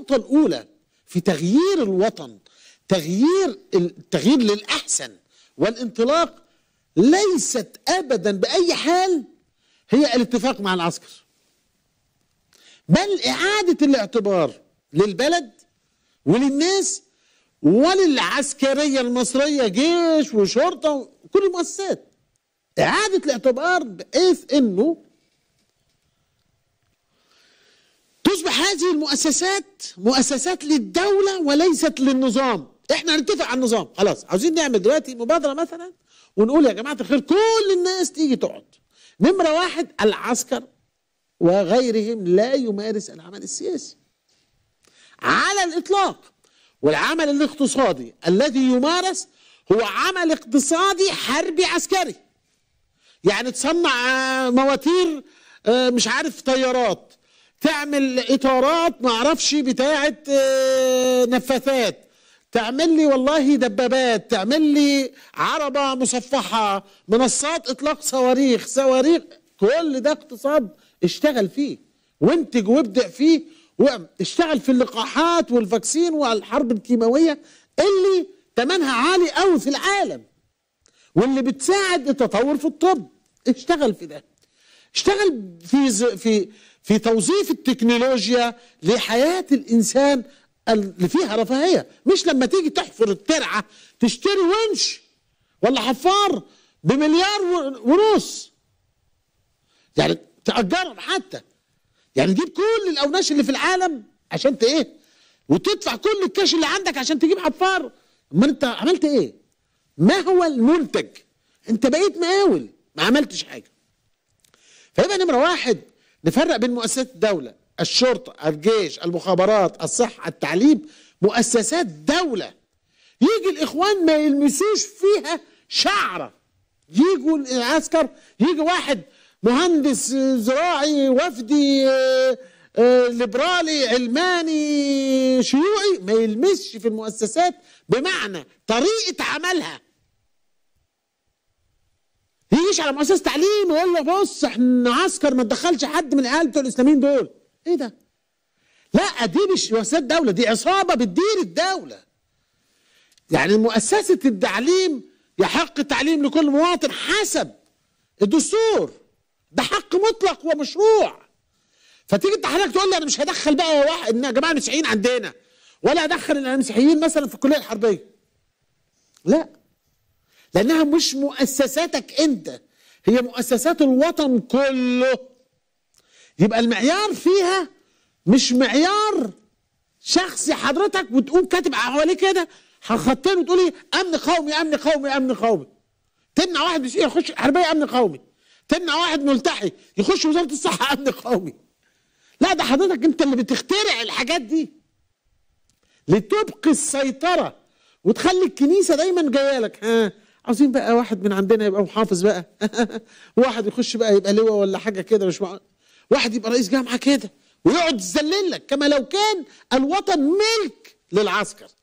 النقطة الأولى في تغيير الوطن تغيير التغيير للأحسن والانطلاق ليست أبدا بأي حال هي الاتفاق مع العسكر بل إعادة الاعتبار للبلد وللناس وللعسكرية المصرية جيش وشرطة وكل المؤسسات إعادة الاعتبار بحيث إنه هذه المؤسسات مؤسسات للدولة وليست للنظام احنا هنتفق على النظام خلاص عاوزين نعمل دلوقتي مبادرة مثلا ونقول يا جماعة الخير كل الناس تيجي تقعد نمرة واحد العسكر وغيرهم لا يمارس العمل السياسي على الإطلاق والعمل الاقتصادي الذي يمارس هو عمل اقتصادي حربي عسكري يعني تصنع آه، مواتير آه، مش عارف طيارات تعمل اطارات معرفش بتاعه آه، نفاثات تعمل لي والله دبابات تعمل لي عربة مصفحة منصات إطلاق صواريخ صواريخ كل ده اقتصاد اشتغل فيه وانتج وابدع فيه واشتغل في اللقاحات والفاكسين والحرب الكيماوية اللي تمنها عالي قوي في العالم واللي بتساعد التطور في الطب اشتغل في ده اشتغل في في في توظيف التكنولوجيا لحياة الإنسان اللي فيها رفاهية مش لما تيجي تحفر الترعة تشتري ونش ولا حفار بمليار ونص يعني تأجرهم حتى يعني تجيب كل الأوناش اللي في العالم عشان تإيه إيه وتدفع كل الكاش اللي عندك عشان تجيب حفار ما أنت عملت إيه ما هو المنتج أنت بقيت مقاول ما عملتش حاجة فيبقى نمرة واحد نفرق بين مؤسسات الدولة الشرطة الجيش المخابرات الصحة التعليم مؤسسات دولة يجي الإخوان ما يلمسوش فيها شعرة يجوا العسكر يجي واحد مهندس زراعي وفدي آه، آه، ليبرالي علماني شيوعي ما يلمسش في المؤسسات بمعنى طريقة عملها يجيش على مؤسسه تعليم ويقول له بص احنا عسكر ما تدخلش حد من العيال بتوع الاسلاميين دول ايه ده؟ لا دي مش مؤسسات دوله دي عصابه بتدير الدوله يعني مؤسسه التعليم يحق التعليم لكل مواطن حسب الدستور ده حق مطلق ومشروع فتيجي انت حضرتك تقول لي انا مش هدخل بقى واحد يا جماعه مسيحيين عندنا ولا هدخل المسيحيين مثلا في الكليه الحربيه لا لانها مش مؤسساتك انت هي مؤسسات الوطن كله يبقى المعيار فيها مش معيار شخصي حضرتك وتقوم كاتب حواليه كده خطين وتقول ايه امن قومي امن قومي امن قومي تمنع واحد مش يخش حربيه امن قومي تمنع واحد ملتحي يخش وزاره الصحه امن قومي لا ده حضرتك انت اللي بتخترع الحاجات دي لتبقي السيطره وتخلي الكنيسه دايما جايه لك ها عاوزين بقى واحد من عندنا يبقى محافظ بقى واحد يخش بقى يبقى لواء ولا حاجه كده مش معقول واحد يبقى رئيس جامعه كده ويقعد يذللك كما لو كان الوطن ملك للعسكر